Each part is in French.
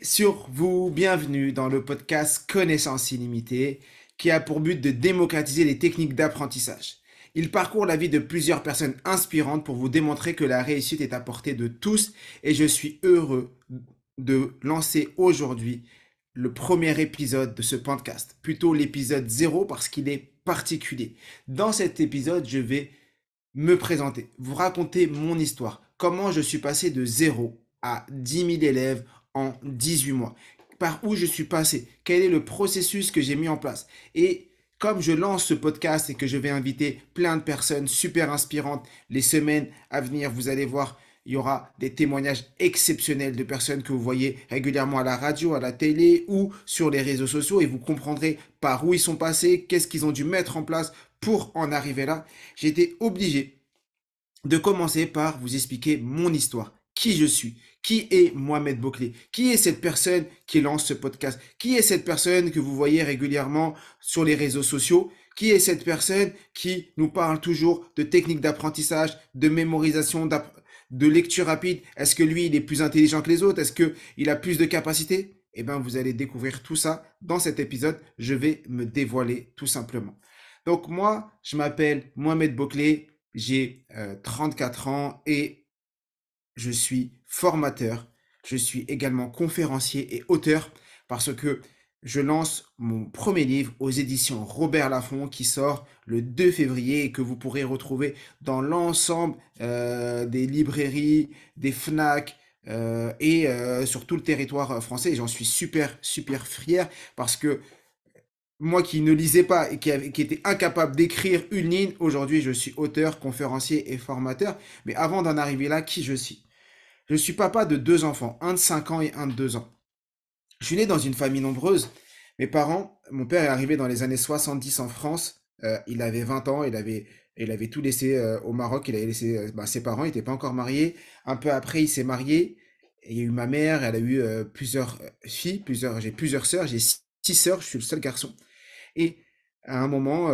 sur vous, bienvenue dans le podcast Connaissance illimitée qui a pour but de démocratiser les techniques d'apprentissage. Il parcourt la vie de plusieurs personnes inspirantes pour vous démontrer que la réussite est à portée de tous et je suis heureux de lancer aujourd'hui le premier épisode de ce podcast, plutôt l'épisode 0 parce qu'il est particulier. Dans cet épisode, je vais me présenter, vous raconter mon histoire, comment je suis passé de zéro à 10 000 élèves en 18 mois Par où je suis passé Quel est le processus que j'ai mis en place Et comme je lance ce podcast et que je vais inviter plein de personnes super inspirantes les semaines à venir, vous allez voir, il y aura des témoignages exceptionnels de personnes que vous voyez régulièrement à la radio, à la télé ou sur les réseaux sociaux et vous comprendrez par où ils sont passés, qu'est-ce qu'ils ont dû mettre en place pour en arriver là. J'étais obligé de commencer par vous expliquer mon histoire, qui je suis, qui est Mohamed Bouclé Qui est cette personne qui lance ce podcast Qui est cette personne que vous voyez régulièrement sur les réseaux sociaux Qui est cette personne qui nous parle toujours de techniques d'apprentissage, de mémorisation, de lecture rapide Est-ce que lui, il est plus intelligent que les autres Est-ce qu'il a plus de capacités Eh bien, vous allez découvrir tout ça dans cet épisode. Je vais me dévoiler tout simplement. Donc moi, je m'appelle Mohamed Bouclé, j'ai 34 euh, ans et je suis formateur, je suis également conférencier et auteur parce que je lance mon premier livre aux éditions Robert Laffont qui sort le 2 février et que vous pourrez retrouver dans l'ensemble euh, des librairies, des FNAC, euh, et euh, sur tout le territoire français. j'en suis super, super fier parce que moi qui ne lisais pas et qui, qui était incapable d'écrire une ligne, aujourd'hui je suis auteur, conférencier et formateur. Mais avant d'en arriver là, qui je suis je suis papa de deux enfants, un de 5 ans et un de 2 ans. Je suis né dans une famille nombreuse. Mes parents, mon père est arrivé dans les années 70 en France. Euh, il avait 20 ans, il avait, il avait tout laissé euh, au Maroc, il avait laissé euh, bah, ses parents, il pas encore mariés. Un peu après, il s'est marié. Il y a eu ma mère, elle a eu plusieurs filles, plusieurs, j'ai plusieurs sœurs, j'ai six, sœurs, je suis le seul garçon. Et à un moment,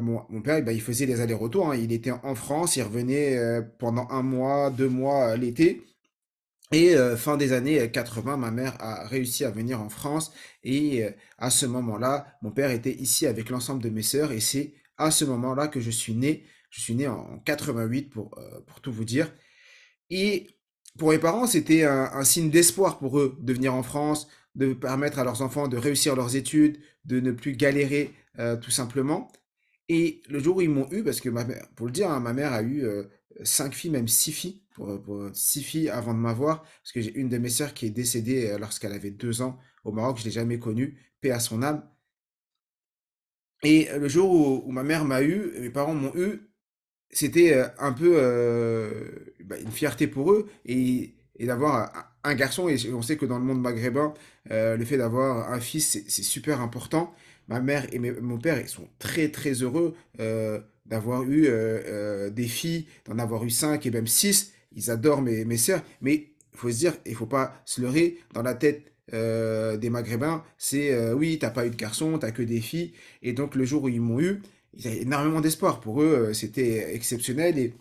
mon, mon, père, bah, il faisait des allers-retours. Hein. Il était en France, il revenait pendant un mois, deux mois l'été et euh, fin des années 80, euh, ma mère a réussi à venir en France. Et euh, à ce moment-là, mon père était ici avec l'ensemble de mes sœurs. Et c'est à ce moment-là que je suis né. Je suis né en 88 pour, pour tout vous dire. Et pour mes parents, c'était un, signe d'espoir pour eux de venir en France, de permettre à leurs enfants de réussir leurs études, de ne plus galérer tout simplement. Et le jour où ils m'ont eu, parce que ma mère, pour le dire, hein, ma mère a eu cinq filles, même six filles, pour, six filles avant de m'avoir, parce que j'ai une de mes sœurs qui est décédée euh, lorsqu'elle avait deux ans au Maroc, je l'ai jamais connue, paix à son âme. Et euh, le jour où, ma mère m'a eu, mes parents m'ont eu, c'était euh, un peu bah, une fierté pour eux et, d'avoir un garçon. Et on sait que dans le monde maghrébin, le fait d'avoir un fils, c'est super important. Ma mère et mon père, ils sont très très heureux d'avoir eu euh, euh, des filles, d'en avoir eu cinq et même six. Ils adorent mes, mes sœurs, mais il faut se dire, il ne faut pas se leurrer dans la tête euh, des Maghrébins, c'est oui, tu n'as pas eu de garçon, n'as que des filles. Et donc le jour où ils m'ont eu, ils avaient énormément d'espoir. Pour eux, c'était exceptionnel et,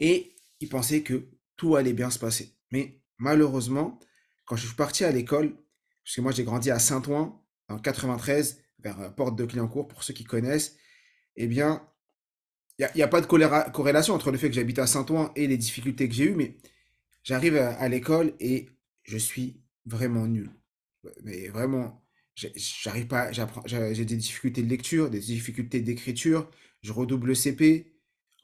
et ils pensaient que tout allait bien se passer. Mais malheureusement, quand je suis parti à l'école, parce que moi j'ai grandi à Saint-Ouen, en 93, vers Porte de Clignancourt, pour ceux qui connaissent, eh bien, il n'y a, pas de corrélation entre le fait que j'habite à Saint-Ouen et les difficultés que j'ai eues, mais j'arrive à, l'école et je suis vraiment nul. Mais vraiment, j'arrive pas, j'ai des difficultés de lecture, des difficultés d'écriture, je redouble le CP,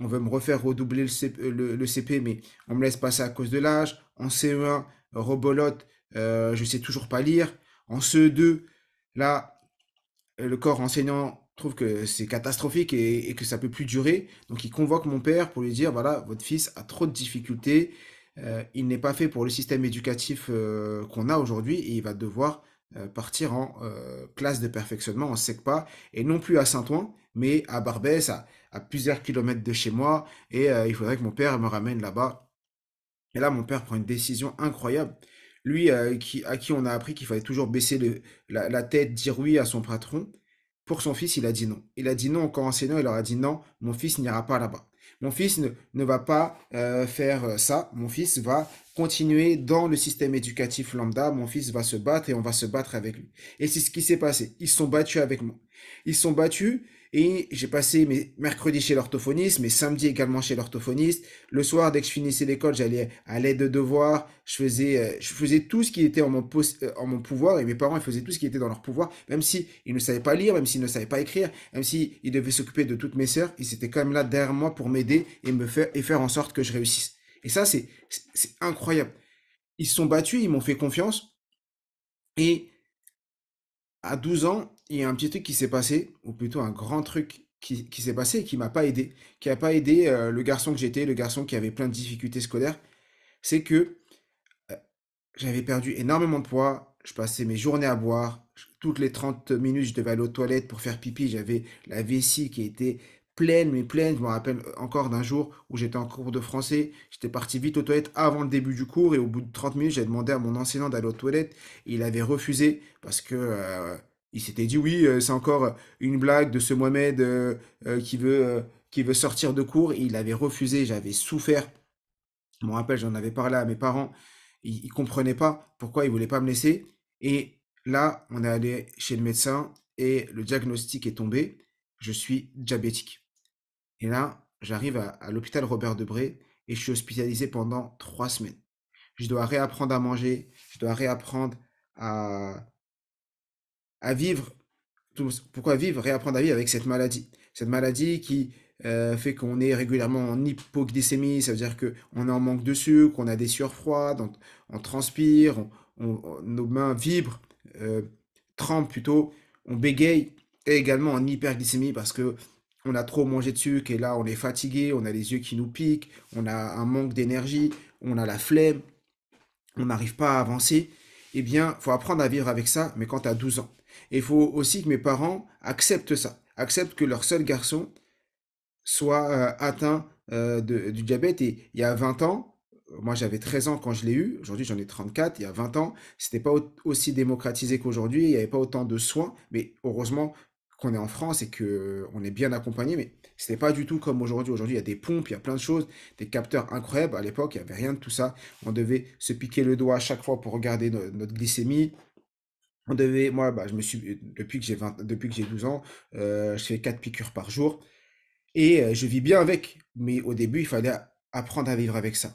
on veut me refaire redoubler le CP, mais on me laisse passer à cause de l'âge, en CE1, rebolote, euh, je sais toujours pas lire, en CE2, là, le corps enseignant trouve que c'est catastrophique et, que ça peut plus durer. Donc il convoque mon père pour lui dire voilà, votre fils a trop de difficultés, euh, il n'est pas fait pour le système éducatif euh, qu'on a aujourd'hui et il va devoir euh, partir en classe de perfectionnement en SECPA et non plus à Saint-Ouen, mais à Barbès, à, plusieurs kilomètres de chez moi. Et il faudrait que mon père me ramène là-bas. Et là, mon père prend une décision incroyable lui qui, à qui on a appris qu'il fallait toujours baisser le, la, la, tête, dire oui à son patron, pour son fils, il a dit non. Il a dit non au enseignant. il leur a dit non, mon fils n'ira pas là-bas. Mon fils ne, va pas euh, faire euh, ça, mon fils va continuer dans le système éducatif lambda, mon fils va se battre et on va se battre avec lui. Et c'est ce qui s'est passé. Ils sont battus avec moi. Ils sont battus et j'ai passé mes mercredis chez l'orthophoniste, mes samedis également chez l'orthophoniste. Le soir, dès que je finissais l'école, j'allais à l'aide de devoirs. Je faisais, euh, je faisais tout ce qui était en mon, euh, en mon pouvoir et mes parents ils faisaient tout ce qui était dans leur pouvoir, même s'ils ne savaient pas lire, même s'ils ne savaient pas écrire, même s'ils devaient s'occuper de toutes mes sœurs, ils étaient quand même là derrière moi pour m'aider et me faire et faire en sorte que je réussisse. Et ça, c'est incroyable. Ils se sont battus, ils m'ont fait confiance. Et à 12 ans, il y a un petit truc qui s'est passé, ou plutôt un grand truc qui, qui s'est passé et qui m'a pas aidé, qui n'a pas aidé euh, le garçon que j'étais, le garçon qui avait plein de difficultés scolaires, c'est que euh, j'avais perdu énormément de poids, je passais mes journées à boire, toutes les 30 minutes je devais aller aux toilettes pour faire pipi, j'avais la vessie qui était pleine, mais pleine, je me rappelle euh, encore d'un jour où j'étais en cours de français, j'étais parti vite aux toilettes avant le début du cours et au bout de 30 minutes j'ai demandé à mon enseignant d'aller aux toilettes, et il avait refusé parce que... Il s'était dit oui, euh, c'est encore une blague de ce Mohamed euh, euh, qui, veut, qui veut sortir de cours. Il avait refusé, j'avais souffert. mon me rappelle, j'en avais parlé à mes parents. Ils ne comprenaient pas pourquoi ils ne voulaient pas me laisser. Et là, on est allé chez le médecin et le diagnostic est tombé. Je suis diabétique. Et là, j'arrive à, à l'hôpital Robert Debré et je suis hospitalisé pendant trois semaines. Je dois réapprendre à manger, je dois réapprendre à, à vivre, pourquoi vivre, réapprendre à vivre avec cette maladie. Cette maladie qui euh, fait qu'on est régulièrement en hypoglycémie, ça veut dire qu'on a en manque de sucre, on a des sueurs froides, on, transpire, nos mains vibrent, euh, tremblent plutôt, on bégaye, et également en hyperglycémie parce que on a trop mangé de sucre et là on est fatigué, on a les yeux qui nous piquent, on a un manque d'énergie, on a la flemme, on n'arrive pas à avancer. Eh bien, faut apprendre à vivre avec ça, mais quand tu as 12 ans il faut aussi que mes parents acceptent ça, acceptent que leur seul garçon soit euh, atteint euh, du diabète. Et il y a 20 ans, moi j'avais 13 ans quand je l'ai eu, aujourd'hui j'en ai 34, il y a 20 ans, ce c'était pas aussi démocratisé qu'aujourd'hui, il n'y avait pas autant de soins, mais heureusement qu'on est en France et qu'on euh, est bien accompagné, mais ce n'était pas du tout comme aujourd'hui. Aujourd'hui, il y a des pompes, il y a plein de choses, des capteurs incroyables. À l'époque, il n'y avait rien de tout ça. On devait se piquer le doigt à chaque fois pour regarder notre glycémie on devait, moi, bah, je me suis, depuis que j'ai depuis que j'ai 12 ans, euh, je fais 4 piqûres par jour et euh, je vis bien avec. Mais au début, il fallait apprendre à vivre avec ça.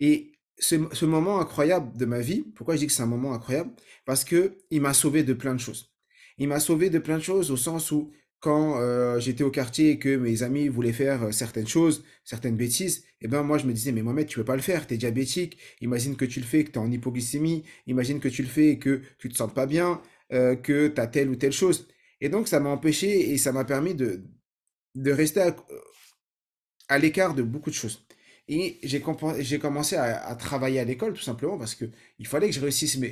Et ce, ce moment incroyable de ma vie, pourquoi je dis que c'est un moment incroyable Parce que il m'a sauvé de plein de choses. Il m'a sauvé de plein de choses au sens où quand euh, j'étais au quartier et que mes amis voulaient faire euh, certaines choses, certaines bêtises, et eh ben moi je me disais mais Mohamed tu peux pas le faire, tu es diabétique, imagine que tu le fais que tu es en hypoglycémie, imagine que tu le fais et que tu te sens pas bien, euh, que tu as telle ou telle chose. Et donc ça m'a empêché et ça m'a permis de, de rester à, l'écart de beaucoup de choses. Et j'ai commencé à, à, travailler à l'école tout simplement parce que il fallait que je réussisse mes,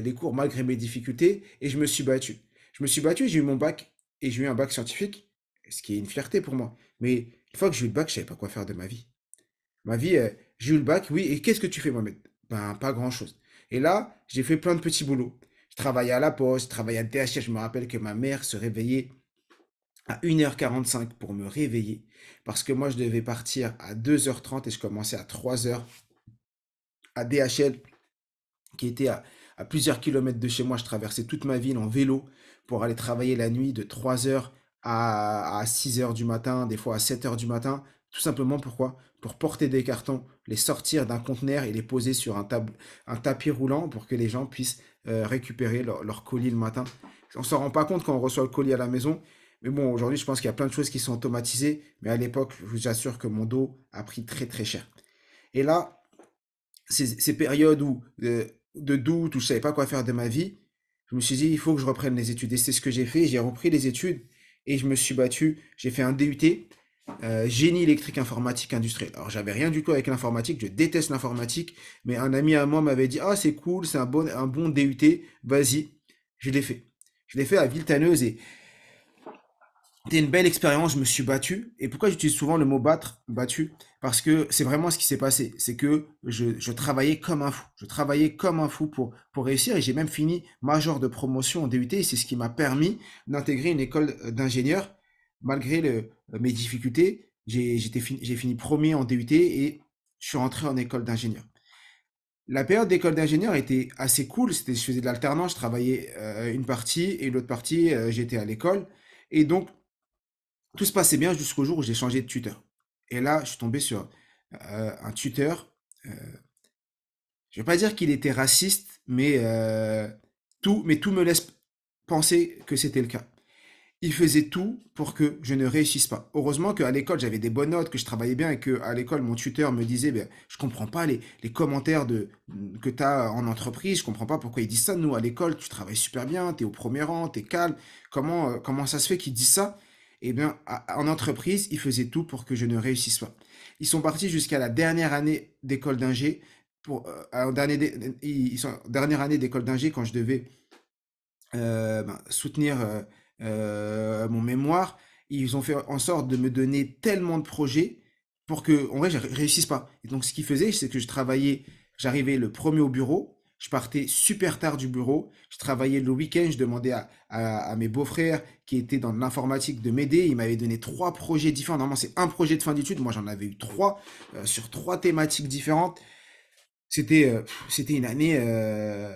les cours malgré mes difficultés et je me suis battu. Je me suis battu, j'ai eu mon bac et j'ai eu un bac scientifique, ce qui est une fierté pour moi. Mais une fois que j'ai eu le bac, je ne savais pas quoi faire de ma vie. Ma vie, euh, j'ai eu le bac, oui, et qu'est-ce que tu fais, Mohamed Ben, pas grand-chose. Et là, j'ai fait plein de petits boulots. Je travaillais à la poste, je travaillais à DHL. Je me rappelle que ma mère se réveillait à 1h45 pour me réveiller parce que moi, je devais partir à 2h30 et je commençais à 3h à DHL qui était à plusieurs kilomètres de chez moi. Je traversais toute ma ville en vélo pour aller travailler la nuit de 3h à, 6h du matin, des fois à 7h du matin. Tout simplement pourquoi Pour porter des cartons, les sortir d'un conteneur et les poser sur un, tapis roulant pour que les gens puissent euh, récupérer leur, colis le matin. On s'en rend pas compte quand on reçoit le colis à la maison. Mais bon, aujourd'hui, je pense qu'il y a plein de choses qui sont automatisées. Mais à l'époque, je vous assure que mon dos a pris très très cher. Et là, ces, périodes où, euh, de doute, où je savais pas quoi faire de ma vie, je me suis dit, il faut que je reprenne les études. Et c'est ce que j'ai fait. J'ai repris les études et je me suis battu. J'ai fait un DUT, euh, génie électrique informatique industriel. Alors, j'avais rien du tout avec l'informatique. Je déteste l'informatique. Mais un ami à moi m'avait dit, ah, c'est cool, c'est un bon, un bon DUT. Vas-y. Je l'ai fait. Je l'ai fait à Viltaneuse et, c'était une belle expérience, je me suis battu. Et pourquoi j'utilise souvent le mot battre, battu Parce que c'est vraiment ce qui s'est passé. C'est que je, travaillais comme un fou. Je travaillais comme un fou pour, pour réussir. Et j'ai même fini major de promotion en DUT. C'est ce qui m'a permis d'intégrer une école euh, d'ingénieur. Malgré euh, mes difficultés, j'ai fini, fini premier en DUT et je suis rentré en école d'ingénieur. La période d'école d'ingénieur était assez cool. C'était, je faisais de l'alternance, je travaillais euh, une partie et l'autre partie, j'étais à l'école. Et donc, tout se passait bien jusqu'au jour où j'ai changé de tuteur. Et là, je suis tombé sur euh, un tuteur. Euh, je ne vais pas dire qu'il était raciste, mais, euh, tout, mais tout me laisse penser que c'était le cas. Il faisait tout pour que je ne réussisse pas. Heureusement qu'à l'école, j'avais des bonnes notes, que je travaillais bien et qu'à l'école, mon tuteur me disait je ben, Je comprends pas les, commentaires de, que tu as en entreprise, je comprends pas pourquoi ils disent ça. Nous, à l'école, tu travailles super bien, tu es au premier rang, tu es calme. Comment, comment ça se fait qu'ils disent ça et eh bien, en entreprise, ils faisaient tout pour que je ne réussisse pas. Ils sont partis jusqu'à la dernière année d'école d'ingé. Pour, euh, dernière, année d'école d'ingé, quand je devais euh, ben, soutenir euh, mon mémoire, ils ont fait en sorte de me donner tellement de projets pour que, en vrai, je réussisse pas. donc, ce qu'ils faisaient, c'est que je travaillais, j'arrivais le premier au bureau, je partais super tard du bureau, je travaillais le week-end, je demandais à, mes beaux-frères qui étaient dans l'informatique de m'aider. Ils m'avaient donné trois projets différents. Normalement, c'est un projet de fin d'études. Moi, j'en avais eu trois euh, sur trois thématiques différentes. C'était euh, une année, euh,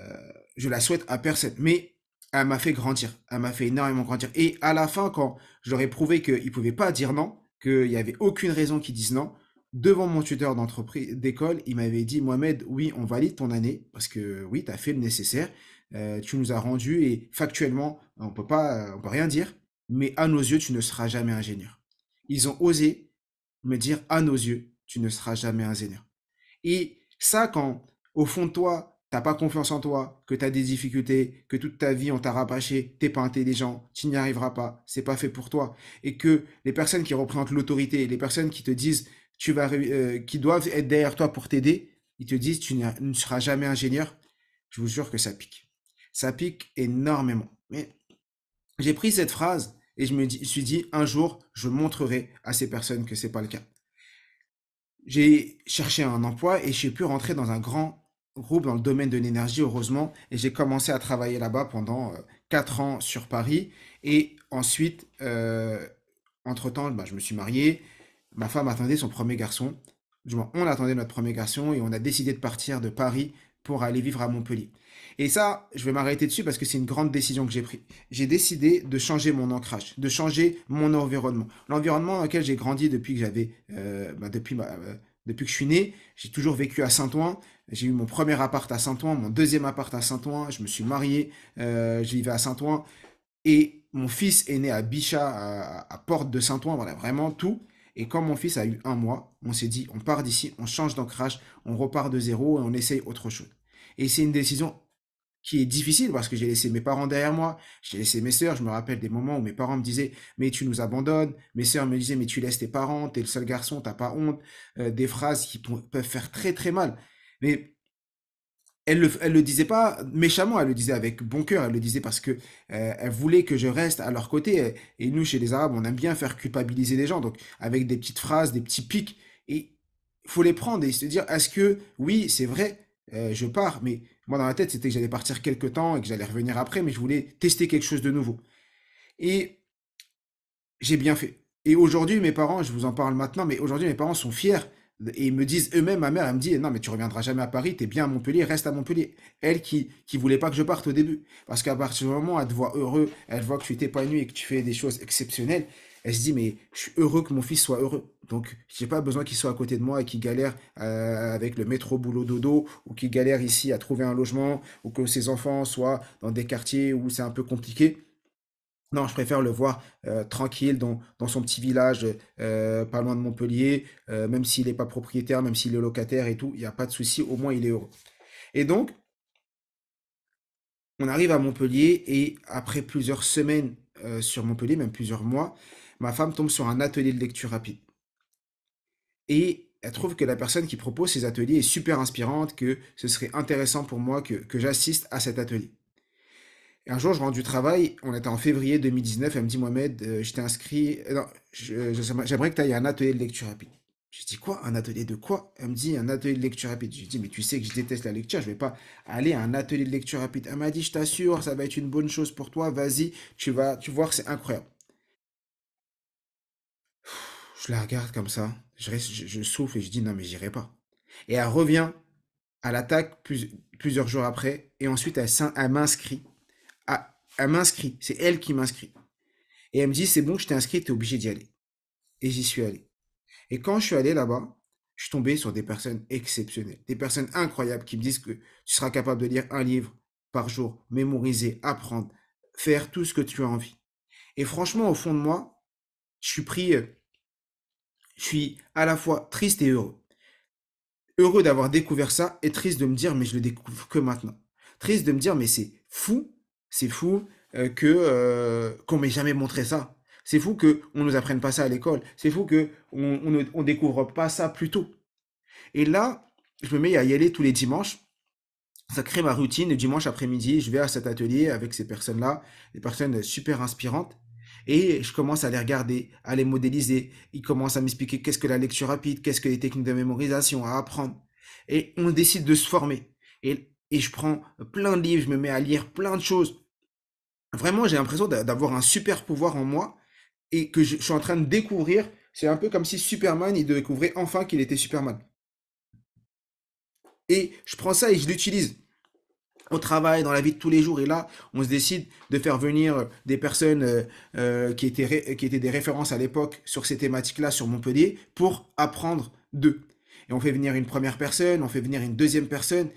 je la souhaite à personne, mais elle m'a fait grandir. Elle m'a fait énormément grandir. Et à la fin, quand j'aurais prouvé qu'ils ne pouvaient pas dire non, qu'il n'y avait aucune raison qu'ils disent non, devant mon tuteur d'entreprise, d'école, il m'avait dit Mohamed, oui, on valide ton année parce que oui, tu as fait le nécessaire, euh, tu nous as rendu et factuellement, on peut pas, on peut rien dire, mais à nos yeux, tu ne seras jamais ingénieur. Ils ont osé me dire à nos yeux, tu ne seras jamais ingénieur. Et ça, quand au fond de toi, t'as pas confiance en toi, que tu as des difficultés, que toute ta vie on t'a tu t'es pas intelligent, tu n'y arriveras pas, c'est pas fait pour toi, et que les personnes qui représentent l'autorité, les personnes qui te disent tu euh, qui doivent être derrière toi pour t'aider, ils te disent tu ne seras jamais ingénieur. Je vous jure que ça pique. Ça pique énormément. Mais j'ai pris cette phrase et je me suis dit un jour je montrerai à ces personnes que ce n'est pas le cas. J'ai cherché un emploi et j'ai pu rentrer dans un grand groupe dans le domaine de l'énergie, heureusement, et j'ai commencé à travailler là-bas pendant euh, quatre ans sur Paris. Et ensuite, euh, entre-temps, bah, je me suis marié, ma femme attendait son premier garçon. on attendait notre premier garçon et on a décidé de partir de Paris pour aller vivre à Montpellier. Et ça, je vais m'arrêter dessus parce que c'est une grande décision que j'ai prise. J'ai décidé de changer mon ancrage, de changer mon environnement. L'environnement dans lequel j'ai grandi depuis que j'avais, euh, bah, euh, depuis, que je suis né, j'ai toujours vécu à Saint-Ouen. J'ai eu mon premier appart à Saint-Ouen, mon deuxième appart à Saint-Ouen. Je me suis marié, euh, je vivais à Saint-Ouen. Et mon fils est né à Bichat, à Porte de Saint-Ouen, voilà, vraiment tout. Et quand mon fils a eu un mois, on s'est dit, on part d'ici, on change d'ancrage, on repart de zéro et on essaye autre chose. Et c'est une décision qui est difficile parce que j'ai laissé mes parents derrière moi, j'ai laissé mes sœurs. Je me rappelle des moments où mes parents me disaient mais tu nous abandonnes, mes sœurs me disaient mais tu laisses tes parents, t'es le seul garçon, t'as pas honte. Euh, des phrases qui peuvent faire très très mal. Mais elle le, le disait pas méchamment, elle le disait avec bon cœur, elle le disait parce que euh, elle voulait que je reste à leur côté. Et, nous, chez les Arabes, on aime bien faire culpabiliser les gens, donc avec des petites phrases, des petits pics. Et faut les prendre et se dire, est-ce que, oui, c'est vrai, euh, je pars, mais moi dans la tête, c'était que j'allais partir quelques temps et que j'allais revenir après, mais je voulais tester quelque chose de nouveau. Et j'ai bien fait. Et aujourd'hui, mes parents, je vous en parle maintenant, mais aujourd'hui, mes parents sont fiers et ils me disent eux-mêmes, ma mère, elle me dit Non, mais tu reviendras jamais à Paris, t'es bien à Montpellier, reste à Montpellier. Elle qui qui voulait pas que je parte au début. Parce qu'à partir du moment où elle te voit heureux, elle voit que tu t'épanouis et que tu fais des choses exceptionnelles, elle se dit Mais je suis heureux que mon fils soit heureux. Donc, j'ai pas besoin qu'il soit à côté de moi et qu'il galère euh, avec le métro boulot dodo ou qu'il galère ici à trouver un logement ou que ses enfants soient dans des quartiers où c'est un peu compliqué. Non, je préfère le voir euh, tranquille dans, son petit village, euh, pas loin de Montpellier, euh, même s'il n'est pas propriétaire, même s'il est locataire et tout, il n'y a pas de souci, au moins il est heureux. Et donc, on arrive à Montpellier et après plusieurs semaines sur Montpellier, même plusieurs mois, ma femme tombe sur un atelier de lecture rapide. Et elle trouve que la personne qui propose ces ateliers est super inspirante, que ce serait intéressant pour moi que j'assiste à cet atelier un jour, je rentre du travail, on était en février 2019, elle me dit Mohamed, euh, j'étais inscrit, euh, j'aimerais que tu ailles à un atelier de lecture rapide. Je dis quoi Un atelier de quoi Elle me dit un atelier de lecture rapide. Je dis mais tu sais que je déteste la lecture, je vais pas aller à un atelier de lecture rapide. Elle m'a dit je t'assure, ça va être une bonne chose pour toi, vas-y, tu vas tu voir, c'est incroyable. Je la regarde comme ça, je, souffle et je dis non mais j'irai pas. Et elle revient à l'attaque plusieurs jours après et ensuite elle, elle m'inscrit elle m'inscrit, c'est elle qui m'inscrit. Et elle me dit, c'est bon, je t'ai inscrit, tu es obligé d'y aller. Et j'y suis allé. Et quand je suis allé là-bas, je suis tombé sur des personnes exceptionnelles, des personnes incroyables qui me disent que tu seras capable de lire un livre par jour, mémoriser, apprendre, faire tout ce que tu as envie. Et franchement, au fond de moi, je suis pris, euh, je suis à la fois triste et heureux. Heureux d'avoir découvert ça et triste de me dire, mais je le découvre que maintenant. Triste de me dire, mais c'est fou c'est fou qu'on euh, que euh, qu'on m'ait jamais montré ça. C'est fou que on nous apprenne pas ça à l'école. C'est fou que on, découvre pas ça plus tôt. Et là, je me mets à y aller tous les dimanches. Ça crée ma routine. Le dimanche après-midi, je vais à cet atelier avec ces personnes-là, des personnes super inspirantes. Et je commence à les regarder, à les modéliser. Ils commencent à m'expliquer qu'est-ce que la lecture rapide, qu'est-ce que les techniques de mémorisation à apprendre. Et on décide de se former. Et et je prends plein de livres, je me mets à lire plein de choses. Vraiment, j'ai l'impression d'avoir un super pouvoir en moi et que je, suis en train de découvrir. C'est un peu comme si Superman, il découvrait enfin qu'il était Superman. Et je prends ça et je l'utilise au travail, dans la vie de tous les jours. Et là, on se décide de faire venir euh, des personnes euh, euh, qui, étaient qui étaient des références à l'époque sur ces thématiques-là, sur Montpellier, pour apprendre d'eux. Et on fait venir une première personne, on fait venir une deuxième personne,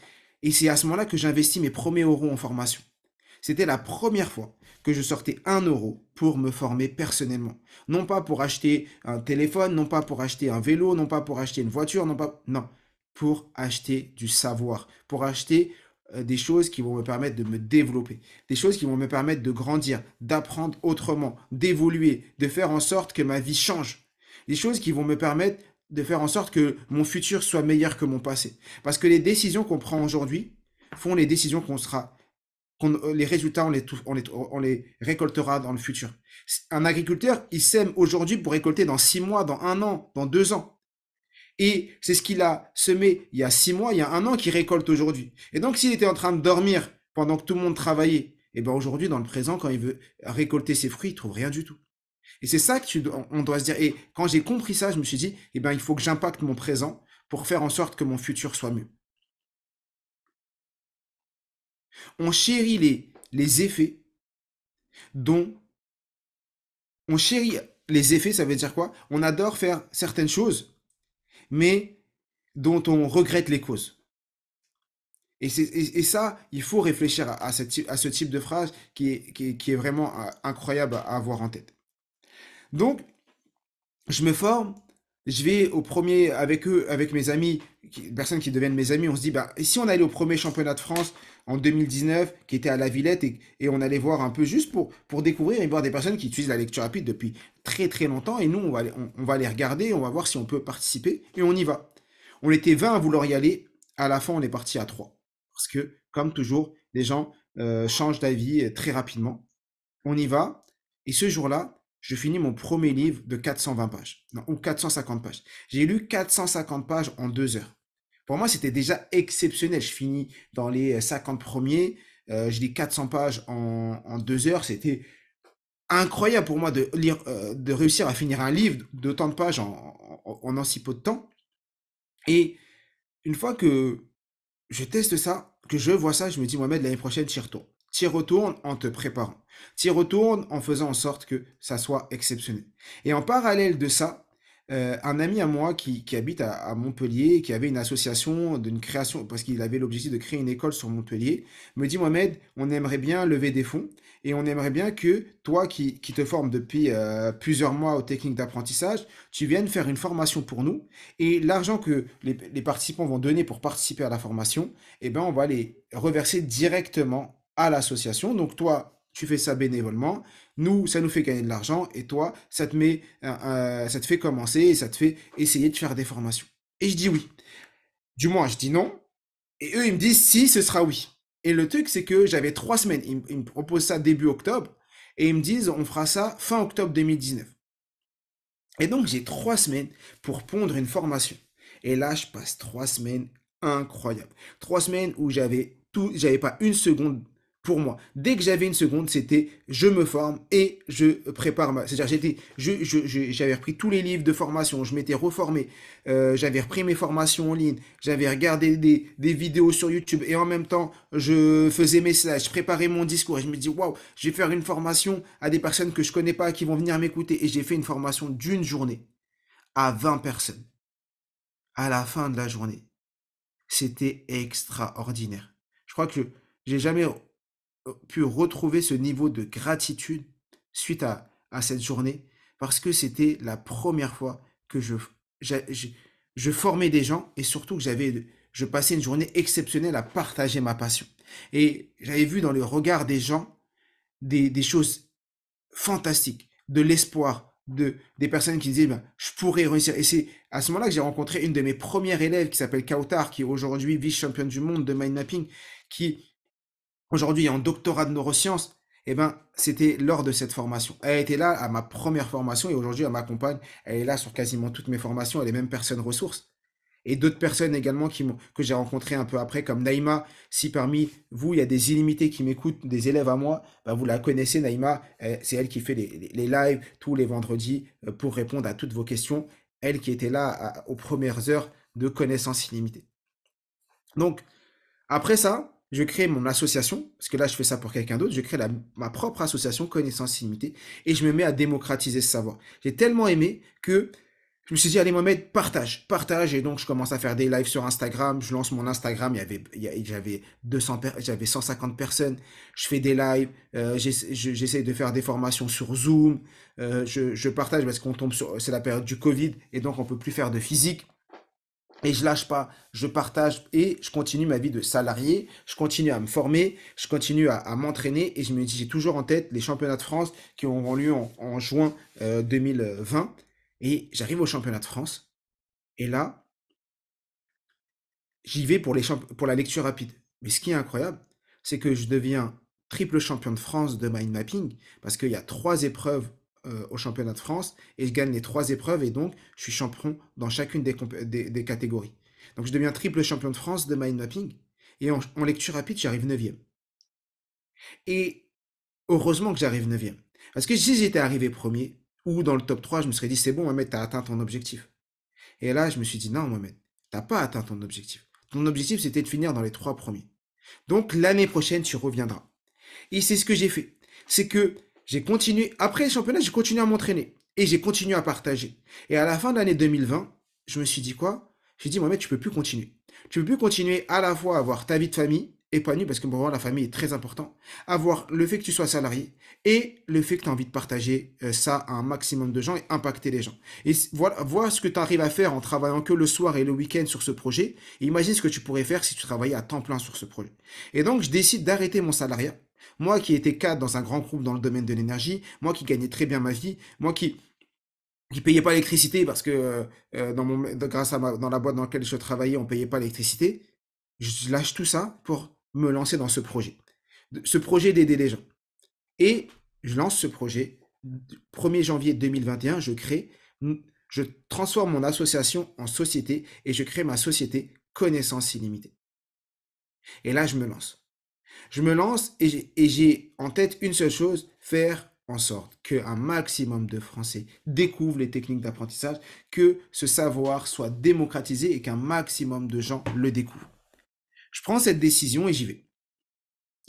et c'est à ce moment-là que j'investis mes premiers euros en formation. C'était la première fois que je sortais un euro pour me former personnellement. Non pas pour acheter un téléphone, non pas pour acheter un vélo, non pas pour acheter une voiture, non pas... Non, pour acheter du savoir, pour acheter euh, des choses qui vont me permettre de me développer, des choses qui vont me permettre de grandir, d'apprendre autrement, d'évoluer, de faire en sorte que ma vie change, des choses qui vont me permettre de faire en sorte que mon futur soit meilleur que mon passé. Parce que les décisions qu'on prend aujourd'hui font les décisions qu'on sera, qu'on, euh, les résultats, on les, on, les, les récoltera dans le futur. Un agriculteur, il sème aujourd'hui pour récolter dans six mois, dans un an, dans deux ans. Et c'est ce qu'il a semé il y a six mois, il y a un an, qu'il récolte aujourd'hui. Et donc, s'il était en train de dormir pendant que tout le monde travaillait, et eh bien aujourd'hui, dans le présent, quand il veut récolter ses fruits, il trouve rien du tout. Et c'est ça que on doit se dire. Et quand j'ai compris ça, je me suis dit, eh ben, il faut que j'impacte mon présent pour faire en sorte que mon futur soit mieux. On chérit les, les effets dont on chérit les effets, ça veut dire quoi On adore faire certaines choses, mais dont on regrette les causes. Et, et, ça, il faut réfléchir à, ce type de phrase qui qui est vraiment euh, incroyable à avoir en tête. Donc, je me forme, je vais au premier avec eux, avec mes amis, personnes qui deviennent mes amis, on se dit, bah, si on allait au premier championnat de France en 2019, qui était à la Villette, et, on allait voir un peu juste pour, découvrir et voir des personnes qui utilisent la lecture rapide depuis très très longtemps, et nous, on va, on, les regarder, on va voir si on peut participer, et on y va. On était 20 à vouloir y aller, à la fin, on est parti à 3. Parce que, comme toujours, les gens euh, changent d'avis euh, très rapidement. On y va, et ce jour-là, je finis mon premier livre de 420 pages, ou 450 pages. J'ai lu 450 pages en deux heures. Pour moi, c'était déjà exceptionnel. Je finis dans les 50 euh, premiers, euh, je lis 400 pages en, deux heures. C'était incroyable pour moi de, lire, euh, de réussir à finir un livre d'autant de pages en, en, si peu de temps. Et une fois que je teste ça, que je vois ça, je me dis, Mohamed, l'année prochaine, je retourne. T'y retournes en te préparant. T'y retournes en faisant en sorte que ça soit exceptionnel. Et en parallèle de ça, euh, un ami à moi qui, habite à, Montpellier, qui avait une association d'une création, parce qu'il avait l'objectif de créer une école sur Montpellier, me dit Mohamed, on aimerait bien lever des fonds et on aimerait bien que toi qui, te formes depuis euh, plusieurs mois aux techniques d'apprentissage, tu viennes faire une formation pour nous et l'argent que les, participants vont donner pour participer à la formation, eh ben, on va les reverser directement à l'association. Donc toi, tu fais ça bénévolement. Nous, ça nous fait gagner de l'argent et toi, ça te, met, euh, euh, ça te fait commencer et ça te fait essayer de faire des formations. Et je dis oui. Du moins, je dis non. Et eux, ils me disent si, ce sera oui. Et le truc, c'est que j'avais trois semaines. Ils, me proposent ça début octobre et ils me disent on fera ça fin octobre 2019. Et donc, j'ai trois semaines pour pondre une formation. Et là, je passe trois semaines incroyables. Trois semaines où j'avais tout, j'avais pas une seconde pour moi. Dès que j'avais une seconde, c'était je me forme et je prépare ma. C'est-à-dire, j'étais, je, j'avais repris tous les livres de formation, je m'étais reformé, euh, j'avais repris mes formations en ligne, j'avais regardé des, vidéos sur YouTube et en même temps, je faisais mes slides, je préparais mon discours et je me dis waouh, je vais faire une formation à des personnes que je connais pas qui vont venir m'écouter et j'ai fait une formation d'une journée à 20 personnes. À la fin de la journée, c'était extraordinaire. Je crois que j'ai jamais euh, pu retrouver ce niveau de gratitude suite à, à cette journée parce que c'était la première fois que je, je, formais des gens et surtout que j'avais je passais une journée exceptionnelle à partager ma passion. Et j'avais vu dans le regard des gens des, choses fantastiques, de l'espoir, de, des personnes qui disaient ben, je pourrais réussir. Et c'est à ce moment-là que j'ai rencontré une de mes premières élèves qui s'appelle Kautar, qui aujourd'hui vice-championne du monde de mind mapping, qui aujourd'hui en doctorat de neurosciences, eh ben, c'était lors de cette formation. Elle était là à ma première formation et aujourd'hui, elle m'accompagne. Elle est là sur quasiment toutes mes formations. Elle est même personne ressource. Et d'autres personnes également qui que j'ai rencontrées un peu après, comme Naïma. Si parmi vous, il y a des illimités qui m'écoutent, des élèves à moi, ben, vous la connaissez, Naïma. C'est elle qui fait les, lives tous les vendredis euh, pour répondre à toutes vos questions. Elle qui était là aux premières heures de connaissances illimitées. Donc, après ça, je crée mon association, parce que là, je fais ça pour quelqu'un d'autre, je crée ma propre association Connaissance Illimitée et je me mets à démocratiser ce savoir. J'ai tellement aimé que je me suis dit, allez, moi Mohamed, partage, partage. Et donc, je commence à faire des lives sur Instagram. Je lance mon Instagram. j'avais j'avais 150 personnes. Je fais des lives. Euh, j'essaie de faire des formations sur Zoom. Euh, je, partage parce qu'on tombe sur, c'est la période du Covid et donc on peut plus faire de physique. Et je lâche pas, je partage et je continue ma vie de salarié, je continue à me former, je continue à, m'entraîner et je me dis, j'ai toujours en tête les championnats de France qui auront lieu en, juin 2020. Euh, et j'arrive au championnat de France et là, j'y vais pour, les pour la lecture rapide. Mais ce qui est incroyable, c'est que je deviens triple champion de France de mind mapping parce qu'il y a trois épreuves euh, au championnat de France et je gagne les trois épreuves et donc je suis champion dans chacune des, catégories. Donc je deviens triple champion de France de mind mapping et en, lecture rapide j'arrive 9 Et heureusement que j'arrive 9 Parce que si j'étais arrivé premier ou dans le top 3, je me serais dit c'est bon Mohamed, t'as atteint ton objectif. Et là je me suis dit non Mohamed, t'as pas atteint ton objectif. Ton objectif c'était de finir dans les trois premiers. Donc l'année prochaine tu reviendras. Et c'est ce que j'ai fait. C'est que j'ai continué, après le championnat, j'ai continué à m'entraîner et j'ai continué à partager. Et à la fin de l'année 2020, je me suis dit quoi J'ai dit, Mohamed, tu peux plus continuer. Tu peux plus continuer à la fois à avoir ta vie de famille, épanouie, parce que pour la famille est très important, avoir le fait que tu sois salarié et le fait que tu as envie de partager euh, ça à un maximum de gens et impacter les gens. Et voilà, vois ce que tu arrives à faire en travaillant que le soir et le week-end sur ce projet. imagine ce que tu pourrais faire si tu travaillais à temps plein sur ce projet. Et donc, je décide d'arrêter mon salariat moi qui étais cadre dans un grand groupe dans le domaine de l'énergie, moi qui gagnais très bien ma vie, moi qui qui payais pas l'électricité parce que euh, euh, dans grâce à dans la boîte dans laquelle je travaillais, on ne payait pas l'électricité. Je lâche tout ça pour me lancer dans ce projet. Ce projet d'aider les gens. Et je lance ce projet 1er janvier 2021, je crée je transforme mon association en société et je crée ma société Connaissance illimitée. Et là, je me lance. Je me lance et j'ai en tête une seule chose, faire en sorte qu'un maximum de Français découvrent les techniques d'apprentissage, que ce savoir soit démocratisé et qu'un maximum de gens le découvrent. Je prends cette décision et j'y vais.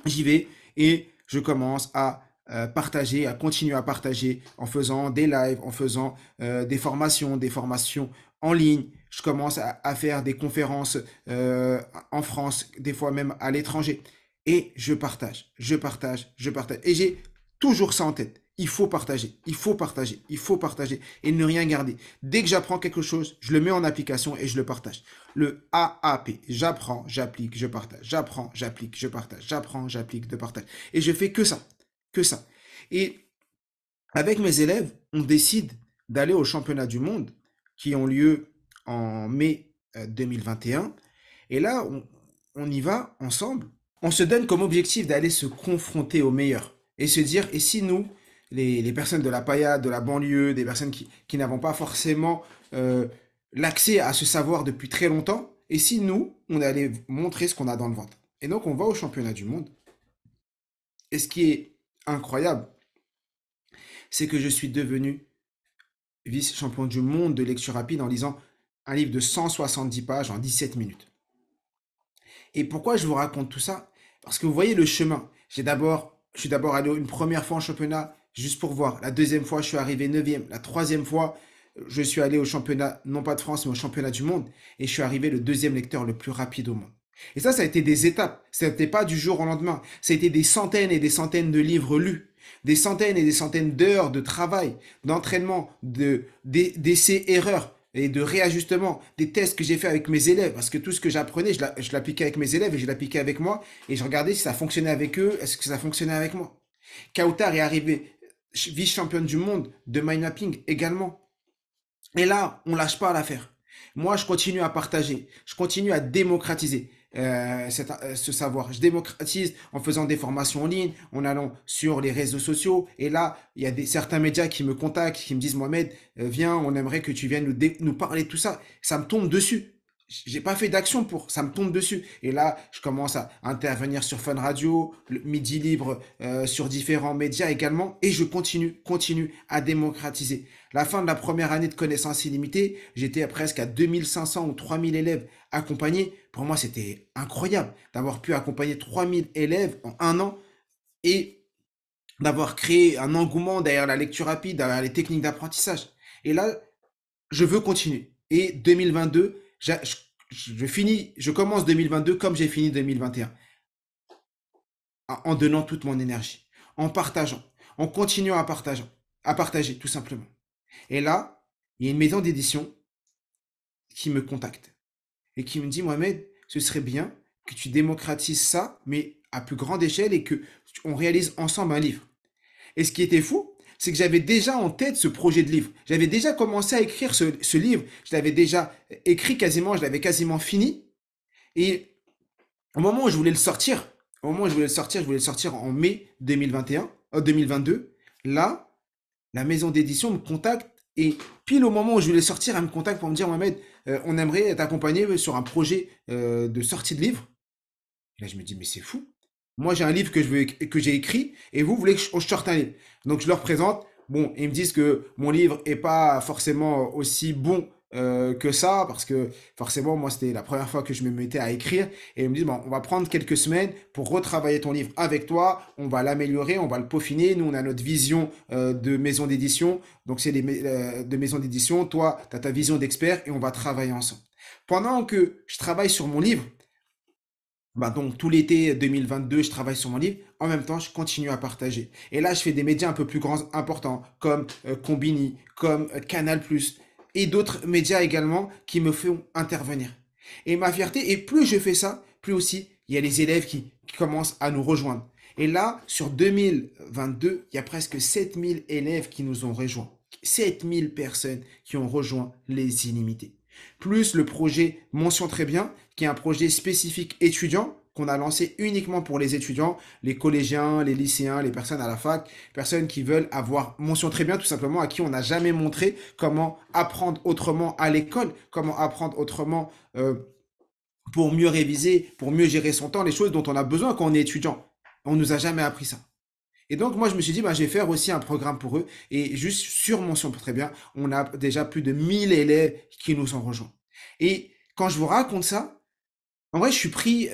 J'y vais et je commence à euh, partager, à continuer à partager en faisant des lives, en faisant euh, des formations, des formations en ligne. Je commence à, faire des conférences euh, en France, des fois même à l'étranger et je partage, je partage, je partage. Et j'ai toujours ça en tête. Il faut partager, il faut partager, il faut partager et ne rien garder. Dès que j'apprends quelque chose, je le mets en application et je le partage. Le AAP, j'apprends, j'applique, je partage, j'apprends, j'applique, je partage, j'apprends, j'applique, je partage. Et je fais que ça, que ça. Et avec mes élèves, on décide d'aller au championnat du monde qui ont lieu en mai 2021. Euh, et là, on y va ensemble on se donne comme objectif d'aller se confronter aux meilleurs et se dire, et si nous, les, personnes de la paillade, de la banlieue, des personnes qui, n'avons pas forcément euh, l'accès à ce savoir depuis très longtemps, et si nous, on allait montrer ce qu'on a dans le ventre Et donc, on va au championnat du monde. Et ce qui est incroyable, c'est que je suis devenu vice-champion du monde de lecture rapide en lisant un livre de 170 pages en 17 minutes. Et pourquoi je vous raconte tout ça parce que vous voyez le chemin. J'ai d'abord, je suis d'abord allé une première fois en championnat juste pour voir. La deuxième fois, je suis arrivé neuvième. La troisième fois, je suis allé au championnat, non pas de France, mais au championnat du monde. Et je suis arrivé le deuxième lecteur le plus rapide au monde. Et ça, ça a été des étapes. Ça n'était pas du jour au lendemain. Ça a été des centaines et des centaines de livres lus. Des centaines et des centaines d'heures de travail, d'entraînement, de, d'essais-erreurs et de réajustement, des tests que j'ai fait avec mes élèves, parce que tout ce que j'apprenais, je l'appliquais avec mes élèves et je l'appliquais avec moi, et je regardais si ça fonctionnait avec eux, est-ce que ça fonctionnait avec moi. Kautar est arrivé vice-championne du monde de mind mapping également. Et là, on lâche pas l'affaire. Moi, je continue à partager, je continue à démocratiser. Euh, euh, ce savoir. Je démocratise en faisant des formations en ligne, en allant sur les réseaux sociaux. Et là, il y a des, certains médias qui me contactent, qui me disent Mohamed, euh, viens, on aimerait que tu viennes nous, parler de tout ça. Ça me tombe dessus j'ai pas fait d'action pour ça me tombe dessus et là je commence à intervenir sur Fun Radio le Midi Libre euh, sur différents médias également et je continue continue à démocratiser la fin de la première année de connaissances illimitées j'étais presque à 2500 ou 3000 élèves accompagnés pour moi, c'était incroyable d'avoir pu accompagner 3000 élèves en un an et d'avoir créé un engouement derrière la lecture rapide, derrière les techniques d'apprentissage. Et là, je veux continuer. Et 2022, je, finis, je commence 2022 comme j'ai fini 2021. En donnant toute mon énergie, en partageant, en continuant à partager, à partager tout simplement. Et là, il y a une maison d'édition qui me contacte et qui me dit Mohamed, ce serait bien que tu démocratises ça, mais à plus grande échelle et que on réalise ensemble un livre. Et ce qui était fou, c'est que j'avais déjà en tête ce projet de livre. J'avais déjà commencé à écrire ce, livre. Je l'avais déjà écrit quasiment, je l'avais quasiment fini. Et au moment où je voulais le sortir, au moment où je voulais le sortir, je voulais le sortir en mai 2021, 2022. Euh, là, la maison d'édition me contacte et pile au moment où je voulais sortir, elle me contacte pour me dire Mohamed, euh, on aimerait être accompagné sur un projet euh, de sortie de livre. là, je me dis, mais c'est fou. Moi, j'ai un livre que j'ai écrit et vous voulez que je, sorte un livre. Donc, je leur présente. Bon, ils me disent que mon livre n'est pas forcément aussi bon euh, que ça, parce que forcément, moi, c'était la première fois que je me mettais à écrire, et ils me disent, bon, on va prendre quelques semaines pour retravailler ton livre avec toi, on va l'améliorer, on va le peaufiner, nous, on a notre vision euh, de maison d'édition, donc c'est euh, de maison d'édition, toi, tu as ta vision d'expert, et on va travailler ensemble. Pendant que je travaille sur mon livre, bah donc tout l'été 2022, je travaille sur mon livre. En même temps, je continue à partager. Et là, je fais des médias un peu plus grands, importants, comme Combini, comme canal Canal+ et d'autres médias également qui me font intervenir. Et ma fierté, et plus je fais ça, plus aussi il y a les élèves qui, commencent à nous rejoindre. Et là, sur 2022, il y a presque 7000 élèves qui nous ont rejoints. 7000 personnes qui ont rejoint les illimités. Plus le projet Mention très bien, qui est un projet spécifique étudiant qu'on a lancé uniquement pour les étudiants, les collégiens, les lycéens, les personnes à la fac, personnes qui veulent avoir mention très bien tout simplement, à qui on n'a jamais montré comment apprendre autrement à l'école, comment apprendre autrement euh, pour mieux réviser, pour mieux gérer son temps, les choses dont on a besoin quand on est étudiant. On ne nous a jamais appris ça. Et donc, moi, je me suis dit, bah, je vais faire aussi un programme pour eux. Et juste sur Mention Très Bien, on a déjà plus de 1000 élèves qui nous ont rejoints. Et quand je vous raconte ça, en vrai, je suis pris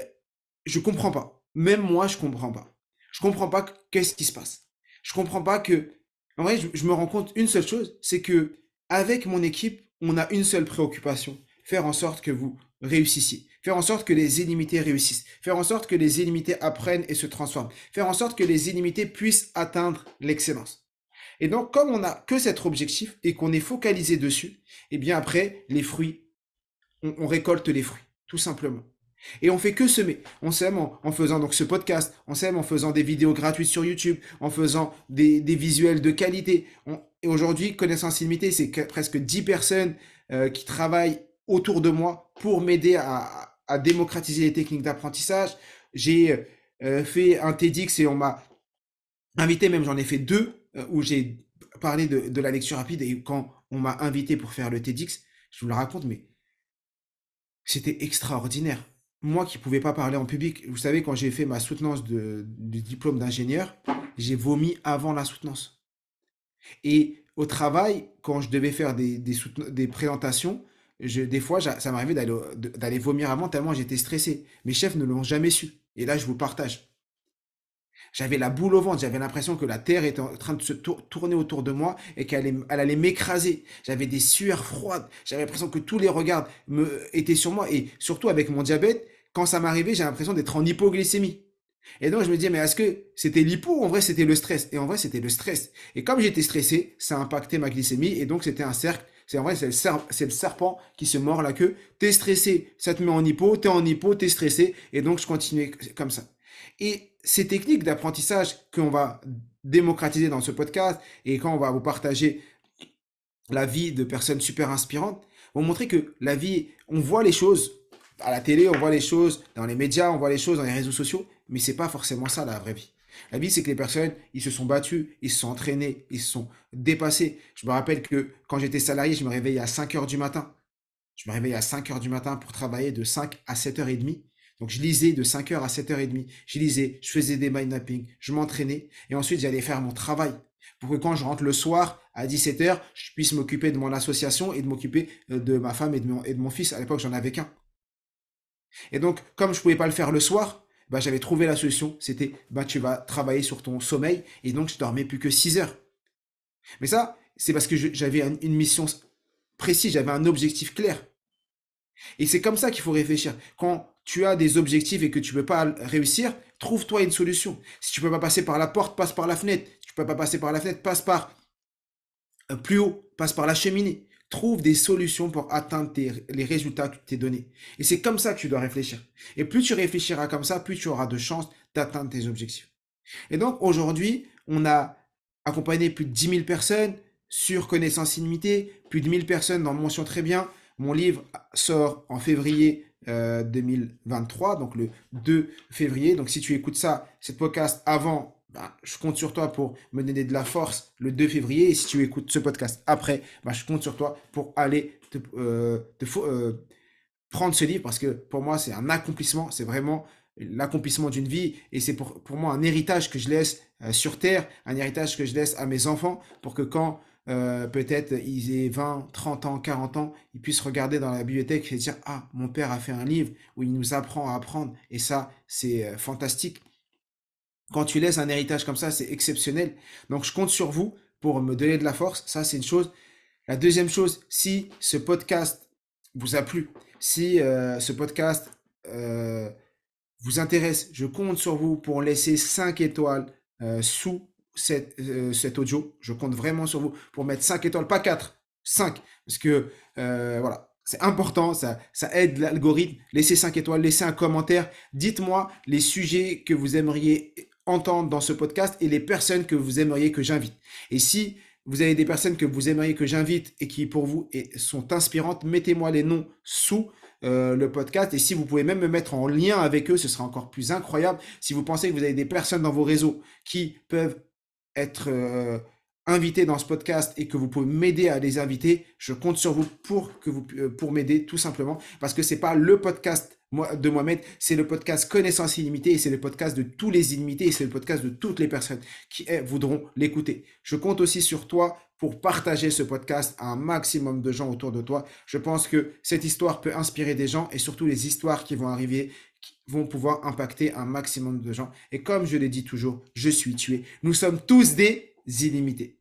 je comprends pas. Même moi, je comprends pas. Je comprends pas qu'est-ce qui se passe. Je comprends pas que. En vrai, je, me rends compte une seule chose, c'est que avec mon équipe, on a une seule préoccupation faire en sorte que vous réussissiez, faire en sorte que les illimités réussissent, faire en sorte que les illimités apprennent et se transforment, faire en sorte que les illimités puissent atteindre l'excellence. Et donc, comme on n'a que cet objectif et qu'on est focalisé dessus, eh bien après, les fruits, on récolte les fruits, tout simplement. Et on fait que semer. On sème en, faisant donc ce podcast, on sème en faisant des vidéos gratuites sur YouTube, en faisant des, visuels de qualité. et aujourd'hui, Connaissance limitée c'est presque 10 personnes euh, qui travaillent autour de moi pour m'aider à, démocratiser les techniques d'apprentissage. J'ai euh, fait un TEDx et on m'a invité, même j'en ai fait deux, euh, où j'ai parlé de la lecture rapide. Et quand on m'a invité pour faire le TEDx, je vous le raconte, mais c'était extraordinaire moi qui pouvais pas parler en public, vous savez, quand j'ai fait ma soutenance de, du diplôme d'ingénieur, j'ai vomi avant la soutenance. Et au travail, quand je devais faire des, présentations, des fois, ça m'arrivait d'aller vomir avant tellement j'étais stressé. Mes chefs ne l'ont jamais su. Et là, je vous partage. J'avais la boule au ventre, j'avais l'impression que la terre était en train de se tourner autour de moi et qu'elle allait, m'écraser. J'avais des sueurs froides, j'avais l'impression que tous les regards me, étaient sur moi et surtout avec mon diabète, quand ça m'arrivait, j'ai l'impression d'être en hypoglycémie. Et donc je me disais, mais est-ce que c'était l'hypo en vrai c'était le stress Et en vrai c'était le stress. Et comme j'étais stressé, ça impactait ma glycémie et donc c'était un cercle. C'est en vrai, c'est le, le, serpent qui se mord la queue. T'es stressé, ça te met en hypo, t'es en hypo, t'es stressé. Et donc je continuais comme ça. Et ces techniques d'apprentissage qu'on va démocratiser dans ce podcast et quand on va vous partager la vie de personnes super inspirantes, vont montrer que la vie, on voit les choses à la télé, on voit les choses dans les médias, on voit les choses dans les réseaux sociaux, mais ce n'est pas forcément ça la vraie vie. La vie, c'est que les personnes, ils se sont battus, ils se sont entraînés, ils se sont dépassés. Je me rappelle que quand j'étais salarié, je me réveillais à 5 h du matin. Je me réveillais à 5 h du matin pour travailler de 5 à 7 h 30 donc je lisais de 5h à 7h30, je lisais, je faisais des mind je m'entraînais et ensuite j'allais faire mon travail pour que quand je rentre le soir à 17h, je puisse m'occuper de mon association et de m'occuper euh, de ma femme et de mon, fils. À l'époque, j'en avais qu'un. Et donc, comme je pouvais pas le faire le soir, bah, j'avais trouvé la solution, c'était bah, tu vas travailler sur ton sommeil et donc je dormais plus que 6 heures. Mais ça, c'est parce que j'avais une mission précise, j'avais un objectif clair. Et c'est comme ça qu'il faut réfléchir. Quand tu as des objectifs et que tu ne peux pas réussir, trouve-toi une solution. Si tu ne peux pas passer par la porte, passe par la fenêtre. Si tu ne peux pas passer par la fenêtre, passe par euh, plus haut, passe par la cheminée. Trouve des solutions pour atteindre les résultats que tu t'es donnés. Et c'est comme ça que tu dois réfléchir. Et plus tu réfléchiras comme ça, plus tu auras de chances d'atteindre tes objectifs. Et donc aujourd'hui, on a accompagné plus de 10 000 personnes sur connaissance illimitée, plus de 1000 personnes dans Mention Très Bien. Mon livre sort en février 2023, euh, donc le 2 février. Donc si tu écoutes ça, cette podcast avant, bah, je compte sur toi pour me donner de la force le 2 février. Et si tu écoutes ce podcast après, bah, je compte sur toi pour aller te, euh, euh, prendre ce livre parce que pour moi, c'est un accomplissement. C'est vraiment l'accomplissement d'une vie et c'est pour, pour moi un héritage que je laisse sur Terre, un héritage que je laisse à mes enfants pour que quand euh, peut-être ils aient 20, 30 ans, 40 ans, ils puissent regarder dans la bibliothèque et dire Ah, mon père a fait un livre où il nous apprend à apprendre. Et ça, c'est euh, fantastique. Quand tu laisses un héritage comme ça, c'est exceptionnel. Donc, je compte sur vous pour me donner de la force. Ça, c'est une chose. La deuxième chose, si ce podcast vous a plu, si euh, ce podcast vous intéresse, je compte sur vous pour laisser 5 étoiles sous euh, cet, audio. Je compte vraiment sur vous pour mettre 5 étoiles, pas 4, 5. Parce que euh, voilà, c'est important, ça, ça aide l'algorithme. Laissez 5 étoiles, laissez un commentaire. Dites-moi les sujets que vous aimeriez entendre dans ce podcast et les personnes que vous aimeriez que j'invite. Et si vous avez des personnes que vous aimeriez que j'invite et qui pour vous sont inspirantes, mettez-moi les noms sous euh, le podcast. Et si vous pouvez même me mettre en lien avec eux, ce sera encore plus incroyable. Si vous pensez que vous avez des personnes dans vos réseaux qui peuvent être euh, invité dans ce podcast et que vous pouvez m'aider à les inviter, je compte sur vous pour que vous euh, pour m'aider tout simplement parce que c'est pas le podcast de Mohamed, c'est le podcast Connaissance illimitée c'est le podcast de tous les illimités c'est le podcast de toutes les personnes qui eh, voudront l'écouter. Je compte aussi sur toi pour partager ce podcast à un maximum de gens autour de toi. Je pense que cette histoire peut inspirer des gens et surtout les histoires qui vont arriver vont pouvoir impacter un maximum de gens. Et comme je l'ai dit toujours, je suis tué. Nous sommes tous des illimités.